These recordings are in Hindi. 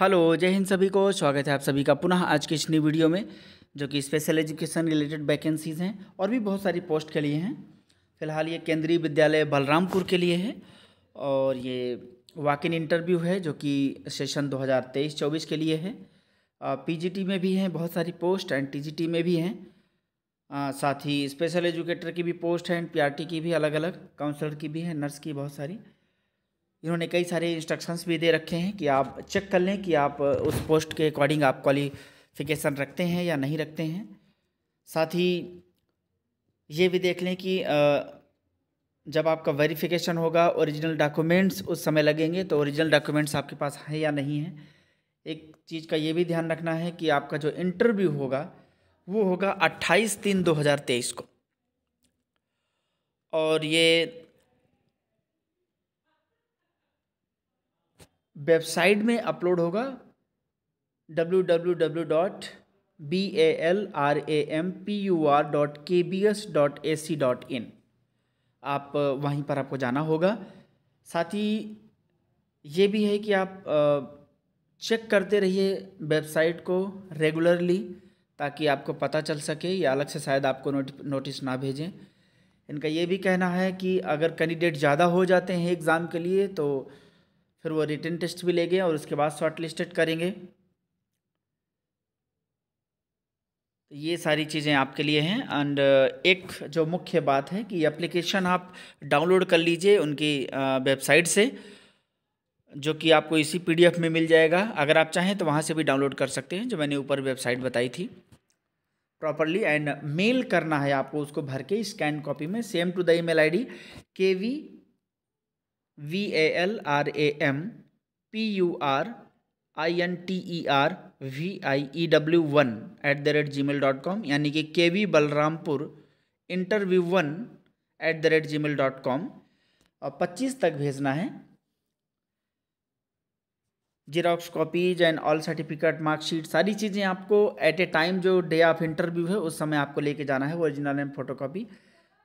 हेलो जय हिंद सभी को स्वागत है आप सभी का पुनः आज की इस नई वीडियो में जो कि स्पेशल एजुकेशन रिलेटेड वैकेंसीज़ हैं और भी बहुत सारी पोस्ट के लिए हैं फिलहाल ये केंद्रीय विद्यालय बलरामपुर के लिए है और ये वाक इन इंटरव्यू है जो कि सेशन 2023-24 के लिए है पीजीटी में भी हैं बहुत सारी पोस्ट एंड टी में भी हैं साथ ही स्पेशल एजुकेटर की भी पोस्ट है एंड पी की भी अलग अलग काउंसलर की भी है नर्स की बहुत सारी इन्होंने कई सारे इंस्ट्रक्शंस भी दे रखे हैं कि आप चेक कर लें कि आप उस पोस्ट के अकॉर्डिंग आप क्वालिफिकेशन रखते हैं या नहीं रखते हैं साथ ही ये भी देख लें कि जब आपका वेरिफिकेशन होगा ओरिजिनल डॉक्यूमेंट्स उस समय लगेंगे तो ओरिजिनल डॉक्यूमेंट्स आपके पास हैं या नहीं हैं एक चीज़ का ये भी ध्यान रखना है कि आपका जो इंटरव्यू होगा वो होगा 28 तीन 2023 को और ये वेबसाइट में अपलोड होगा W W W dot B A L R A M P U R dot K B S dot A C dot in आप वहीं पर आपको जाना होगा साथ ही ये भी है कि आप चेक करते रहिए वेबसाइट को रेगुलरली ताकि आपको पता चल सके या अलग से शायद आपको नोटिस ना भेजें इनका ये भी कहना है कि अगर कैंडिडेट ज़्यादा हो जाते हैं एग्ज़ाम के लिए तो फिर वो रिटर्न टेस्ट भी लेंगे और उसके बाद शॉर्ट लिस्टेड करेंगे तो ये सारी चीज़ें आपके लिए हैं एंड uh, एक जो मुख्य बात है कि एप्लीकेशन आप डाउनलोड कर लीजिए उनकी वेबसाइट uh, से जो कि आपको इसी पीडीएफ में मिल जाएगा अगर आप चाहें तो वहाँ से भी डाउनलोड कर सकते हैं जो मैंने ऊपर वेबसाइट बताई थी प्रॉपरली एंड मेल करना है आपको उसको भर के स्कैन कॉपी में same to the email ID K V V A L R A M P U R I N T E R V I E W one at the rate gmail dot com यानी कि K V Balrampur interview one at the rate gmail dot com और पच्चीस तक भेजना है xerox copies and all certificate marksheet सारी चीज़ें आपको एट ए टाइम जो डे ऑफ इंटरव्यू है उस समय आपको लेके जाना है ओरिजिनल एंड फोटो कॉपी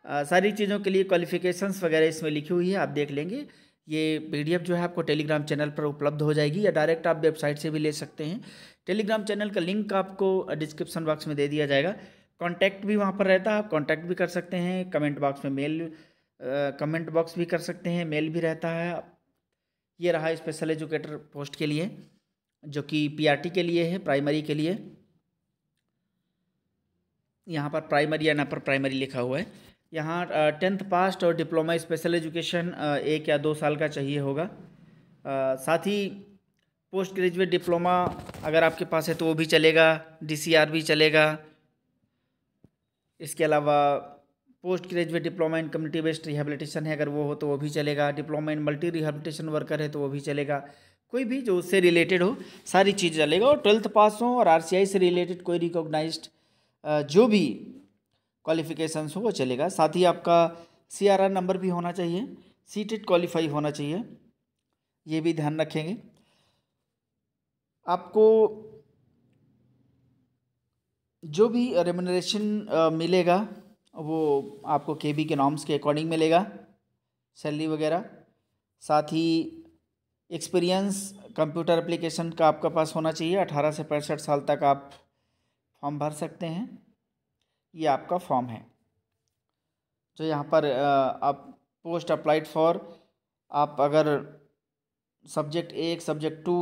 आ, सारी चीज़ों के लिए क्वालिफिकेशंस वगैरह इसमें लिखी हुई है आप देख लेंगे ये पीडीएफ जो है आपको टेलीग्राम चैनल पर उपलब्ध हो जाएगी या डायरेक्ट आप वेबसाइट से भी ले सकते हैं टेलीग्राम चैनल का लिंक आपको डिस्क्रिप्शन बॉक्स में दे दिया जाएगा कॉन्टैक्ट भी वहाँ पर रहता है आप कॉन्टैक्ट भी कर सकते हैं कमेंट बॉक्स में मेल कमेंट बॉक्स भी कर सकते हैं मेल भी रहता है ये रहा स्पेशल एजुकेटर पोस्ट के लिए जो कि पीआरटी के लिए है प्राइमरी के लिए यहाँ पर प्राइमरी या न पर प्राइमरी लिखा हुआ है यहाँ टेंथ पास्ट और डिप्लोमा स्पेशल एजुकेशन एक या दो साल का चाहिए होगा साथ ही पोस्ट ग्रेजुएट डिप्लोमा अगर आपके पास है तो वो भी चलेगा डीसीआर भी चलेगा इसके अलावा post graduate diploma in community based rehabilitation है अगर वो हो तो वो भी चलेगा diploma in multi rehabilitation worker है तो वो भी चलेगा कोई भी जो उससे रिलेटेड हो सारी चीज़ चलेगा और ट्वेल्थ पास हो और आर से रिलेटेड कोई रिकॉग्नाइज्ड जो भी क्वालिफिकेशंस हो वो चलेगा साथ ही आपका सी आर आर नंबर भी होना चाहिए सी टेट क्वालिफाई होना चाहिए ये भी ध्यान रखेंगे आपको जो भी रेमुनरेशन मिलेगा वो आपको के बी के नॉर्म्स के अकॉर्डिंग मिलेगा सैलरी वगैरह साथ ही एक्सपीरियंस कंप्यूटर एप्लीकेशन का आपके पास होना चाहिए अठारह से पैंसठ साल तक आप फॉर्म भर सकते हैं ये आपका फॉर्म है जो यहाँ पर आप पोस्ट अप्लाइड फॉर आप अगर सब्जेक्ट एक सब्जेक्ट टू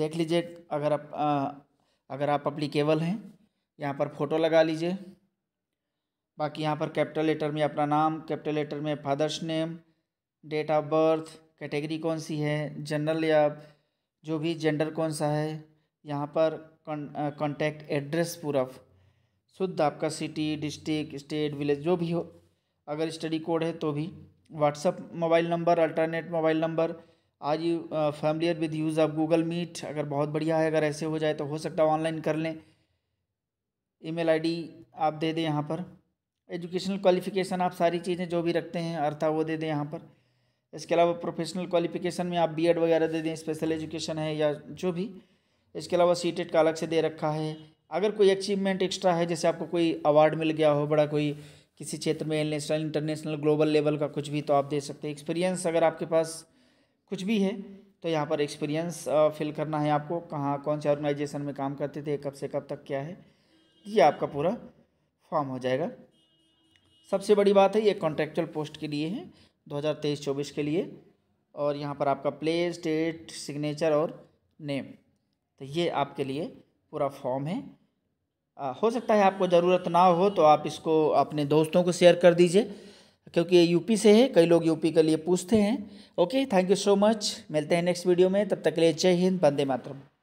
देख लीजिए अगर आप अगर आप अप्लीकेबल हैं यहाँ पर फ़ोटो लगा लीजिए बाकी यहाँ पर कैपिटल लेटर में अपना नाम कैपिटल लेटर में father's name date of birth category कौन सी है जनरल या जो भी जेंडर कौन सा है यहाँ पर कॉन्टैक्ट एड्रेस पूरा शुद्ध आपका सिटी डिस्ट्रिक्ट स्टेट विलेज जो भी हो अगर स्टडी कोड है तो भी WhatsApp mobile number alternate mobile number आज you familiar with use of Google Meet अगर बहुत बढ़िया है अगर ऐसे हो जाए तो हो सकता है ऑनलाइन कर लें ईमेल आईडी आप दे दें यहाँ पर एजुकेशनल क्वालिफिकेशन आप सारी चीज़ें जो भी रखते हैं अर्था वो दे दें यहाँ पर इसके अलावा प्रोफेशनल क्वालिफिकेशन में आप बीएड वगैरह दे दें स्पेशल एजुकेशन है या जो भी इसके अलावा सी टेट का अलग से दे रखा है अगर कोई अचीवमेंट एक्स्ट्रा है जैसे आपको कोई अवार्ड मिल गया हो बड़ा कोई किसी क्षेत्र में नेशनल इंटरनेशनल ग्लोबल लेवल का कुछ भी तो आप दे सकते हैं एक्सपीरियंस अगर आपके पास कुछ भी है तो यहाँ पर एक्सपीरियंस फिल करना है आपको कहाँ कौन से ऑर्गेनाइजेशन में काम करते थे कब से कब तक क्या है ये आपका पूरा फॉर्म हो जाएगा सबसे बड़ी बात है ये कॉन्ट्रेक्चुअल पोस्ट के लिए है 2023-24 के लिए और यहाँ पर आपका प्लेस डेट सिग्नेचर और नेम तो ये आपके लिए पूरा फॉर्म है हो सकता है आपको ज़रूरत ना हो तो आप इसको अपने दोस्तों को शेयर कर दीजिए क्योंकि ये यूपी से है कई लोग यूपी के लिए पूछते हैं okay thank you so much मिलते हैं नेक्स्ट वीडियो में तब तक के लिए जय हिंद बंदे मातरम